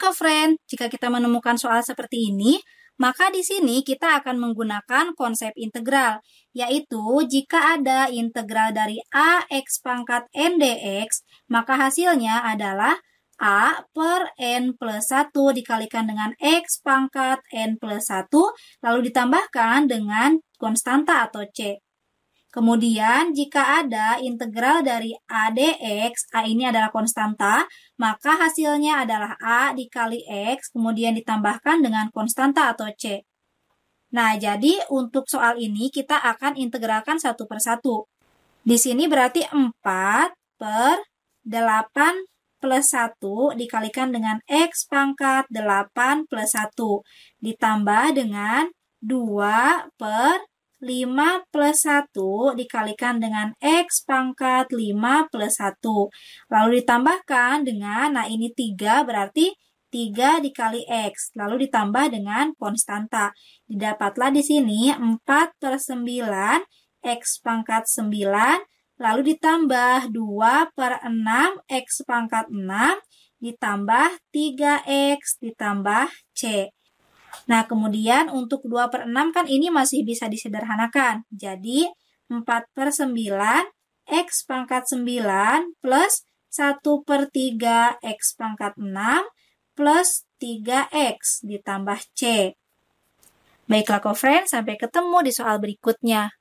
Friend. Jika kita menemukan soal seperti ini, maka di sini kita akan menggunakan konsep integral, yaitu jika ada integral dari a x pangkat N dx, maka hasilnya adalah A per N plus 1 dikalikan dengan X pangkat N plus 1, lalu ditambahkan dengan konstanta atau C. Kemudian, jika ada integral dari A dx, A ini adalah konstanta, maka hasilnya adalah A dikali x, kemudian ditambahkan dengan konstanta atau C. Nah, jadi untuk soal ini kita akan integralkan satu persatu. Di sini berarti 4 per 8 plus 1 dikalikan dengan X pangkat 8 plus 1 ditambah dengan 2 per 5 plus 1 dikalikan dengan X pangkat 5 plus 1. Lalu ditambahkan dengan, nah ini 3 berarti 3 dikali X. Lalu ditambah dengan konstanta. Didapatlah di sini 4 per 9 X pangkat 9. Lalu ditambah 2 per 6 X pangkat 6 ditambah 3X ditambah C. Nah, kemudian untuk 2 per 6 kan ini masih bisa disederhanakan. Jadi, 4 per 9 X pangkat 9 plus 1 per 3 X pangkat 6 plus 3X ditambah C. Baiklah, co-friend, sampai ketemu di soal berikutnya.